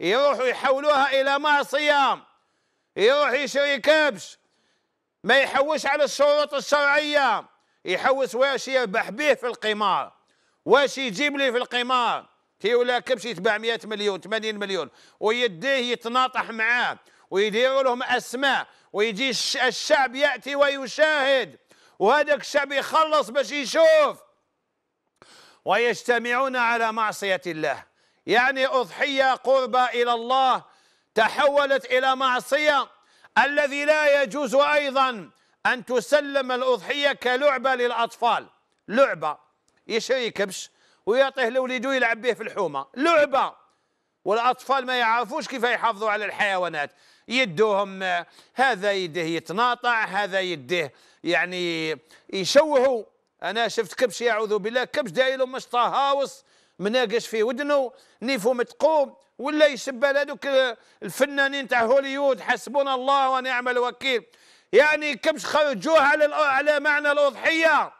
يروحوا يحولوها الى معصيه صيام يروح يشري كبش ما يحوش على الشروط الشرعيه يحوس واش يربح به في القمار واش يجيب لي في القمار كي ولا كبش يتباع 100 مليون 80 مليون ويديه يتناطح معاه ويديروا لهم اسماء ويجي الشعب ياتي ويشاهد وهذاك الشعب يخلص باش يشوف ويجتمعون على معصيه الله يعني أضحية قربة إلى الله تحولت إلى معصية الذي لا يجوز أيضا أن تسلم الأضحية كلعبة للأطفال لعبة يشري كبش ويعطيه لوليده يلعب به في الحومة لعبة والأطفال ما يعرفوش كيف يحافظوا على الحيوانات يدوهم هذا يده يتناطع هذا يده يعني يشوهوا أنا شفت كبش يعوذ بالله كبش دايلهم مش طهاوس مناقش في ودنه نيفو متقوم ولا يسب على هذوك الفنانين تاع هوليود حسبنا الله ونعم الوكيل يعني كمش خرجوه على على معنى الاضحيه